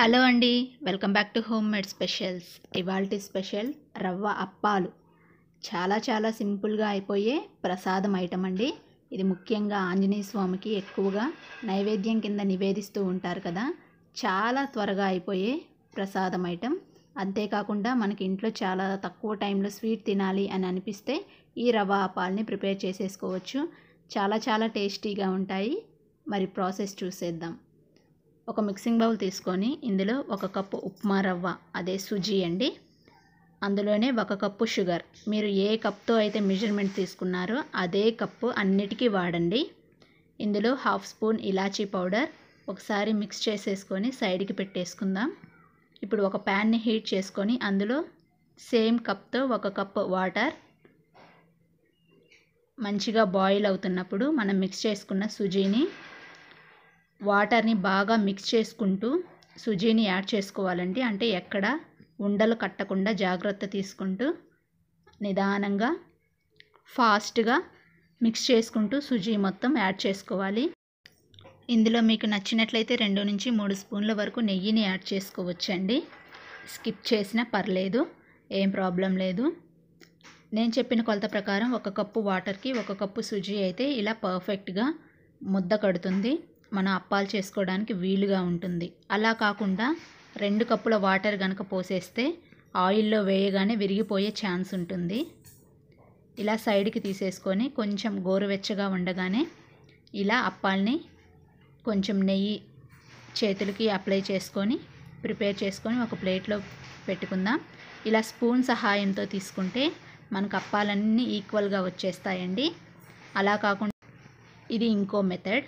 hello అండి welcome back to homemade specials ఇవాల్టి special రవ్వ అప్పాలు చాలా చాలా సింపుల్గా అయిపోయే ప్రసాదం ఐటమ్ అండి ఇది ముఖ్యంగా ఆంజనేయ స్వామికి ఎక్కువగా నైవేద్యం కింద నివేదిస్తూ ఉంటారు కదా చాలా త్వరగా అయిపోయే ప్రసాదం ఐటమ్ అంతేకాకుండా మనకి ఇంట్లో చాలా తక్కువ టైంలో స్వీట్ తినాలి అని అనిపిస్తే ఈ రవ్వ అప్పాలని ప్రిపేర్ చేసేసుకోవచ్చు చాలా చాలా టేస్టీగా ఉంటాయి మరి ప్రాసెస్ చూసేద్దాం ఒక మిక్సింగ్ బౌల్ తీసుకొని ఇందులో ఒక కప్పు ఉప్మా రవ్వ అదే సుజీ అండి అందులోనే ఒక కప్పు షుగర్ మీరు ఏ కప్తో అయితే మెజర్మెంట్ తీసుకున్నారో అదే కప్పు అన్నిటికీ వాడండి ఇందులో హాఫ్ స్పూన్ ఇలాచీ పౌడర్ ఒకసారి మిక్స్ చేసేసుకొని సైడ్కి పెట్టేసుకుందాం ఇప్పుడు ఒక ప్యాన్ని హీట్ చేసుకొని అందులో సేమ్ కప్తో ఒక కప్పు వాటర్ మంచిగా బాయిల్ అవుతున్నప్పుడు మనం మిక్స్ చేసుకున్న సుజీని వాటర్ని బాగా మిక్స్ చేసుకుంటూ సుజీని యాడ్ చేసుకోవాలండి అంటే ఎక్కడ ఉండలు కట్టకుండా జాగ్రత్త తీసుకుంటూ నిదానంగా ఫాస్ట్గా మిక్స్ చేసుకుంటూ సుజీ మొత్తం యాడ్ చేసుకోవాలి ఇందులో మీకు నచ్చినట్లయితే రెండు నుంచి మూడు స్పూన్ల వరకు నెయ్యిని యాడ్ చేసుకోవచ్చండి స్కిప్ చేసినా పర్లేదు ఏం ప్రాబ్లం లేదు నేను చెప్పిన కొలత ప్రకారం ఒక కప్పు వాటర్కి ఒక కప్పు సుజీ అయితే ఇలా పర్ఫెక్ట్గా ముద్ద కడుతుంది మన అప్పాలు చేసుకోవడానికి వీలుగా ఉంటుంది అలా కాకుండా రెండు కప్పుల వాటర్ కనుక పోసేస్తే ఆయిల్లో వేయగానే విరిగిపోయే ఛాన్స్ ఉంటుంది ఇలా సైడ్కి తీసేసుకొని కొంచెం గోరువెచ్చగా ఉండగానే ఇలా అప్పాలని కొంచెం నెయ్యి చేతులకి అప్లై చేసుకొని ప్రిపేర్ చేసుకొని ఒక ప్లేట్లో పెట్టుకుందాం ఇలా స్పూన్ సహాయంతో తీసుకుంటే మనకు అప్పాలన్నీ ఈక్వల్గా వచ్చేస్తాయండి అలా కాకుండా ఇది ఇంకో మెథడ్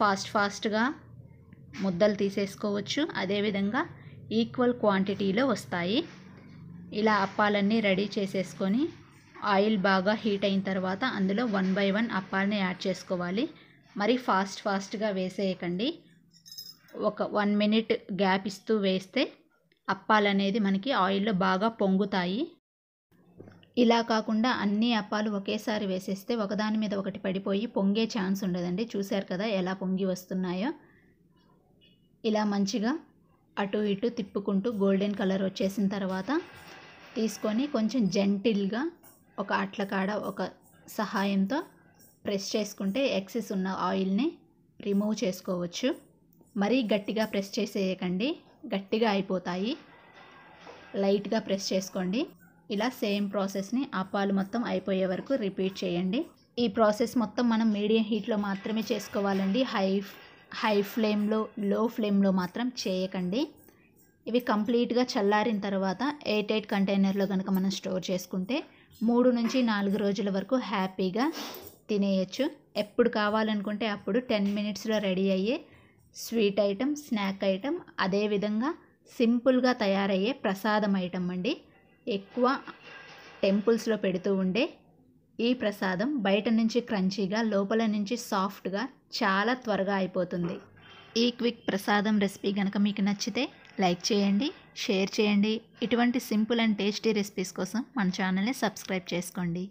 ఫాస్ట్ ఫాస్ట్గా ముద్దలు తీసేసుకోవచ్చు అదేవిధంగా ఈక్వల్ క్వాంటిటీలో వస్తాయి ఇలా అప్పాలన్నీ రెడీ చేసేసుకొని ఆయిల్ బాగా హీట్ అయిన తర్వాత అందులో వన్ బై వన్ అప్పాలని యాడ్ చేసుకోవాలి మరి ఫాస్ట్ ఫాస్ట్గా వేసేయకండి ఒక వన్ మినిట్ గ్యాప్ ఇస్తూ వేస్తే అప్పాలనేది మనకి ఆయిల్లో బాగా పొంగుతాయి ఇలా కాకుండా అన్ని అప్పాలు ఒకేసారి వేసేస్తే ఒకదాని మీద ఒకటి పడిపోయి పొంగే ఛాన్స్ ఉండదండి చూశారు కదా ఎలా పొంగి వస్తున్నాయో ఇలా మంచిగా అటు ఇటు తిప్పుకుంటూ గోల్డెన్ కలర్ వచ్చేసిన తర్వాత తీసుకొని కొంచెం జెంటిల్గా ఒక అట్ల కాడ ఒక సహాయంతో ప్రెస్ చేసుకుంటే ఎక్సెస్ ఉన్న ఆయిల్ని రిమూవ్ చేసుకోవచ్చు మరీ గట్టిగా ప్రెస్ చేసేయకండి గట్టిగా అయిపోతాయి లైట్గా ప్రెస్ చేసుకోండి ఇలా సేమ్ ప్రాసెస్ని ఆ పాలు మొత్తం అయిపోయే వరకు రిపీట్ చేయండి ఈ ప్రాసెస్ మొత్తం మనం మీడియం హీట్లో మాత్రమే చేసుకోవాలండి హై హై ఫ్లేమ్లో లో ఫ్లేమ్లో మాత్రం చేయకండి ఇవి కంప్లీట్గా చల్లారిన తర్వాత ఎయిట్ ఎయిట్ కంటైనర్లో కనుక మనం స్టోర్ చేసుకుంటే మూడు నుంచి నాలుగు రోజుల వరకు హ్యాపీగా తినేయచ్చు ఎప్పుడు కావాలనుకుంటే అప్పుడు టెన్ మినిట్స్లో రెడీ అయ్యే స్వీట్ ఐటెం స్నాక్ ఐటెం అదేవిధంగా సింపుల్గా తయారయ్యే ప్రసాదం ఐటెం అండి ఎక్కువ టెంపుల్స్లో పెడుతూ ఉండే ఈ ప్రసాదం బయట నుంచి క్రంచీగా లోపల నుంచి సాఫ్ట్గా చాలా త్వరగా అయిపోతుంది ఈ క్విక్ ప్రసాదం రెసిపీ కనుక మీకు నచ్చితే లైక్ చేయండి షేర్ చేయండి ఇటువంటి సింపుల్ అండ్ టేస్టీ రెసిపీస్ కోసం మన ఛానల్ని సబ్స్క్రైబ్ చేసుకోండి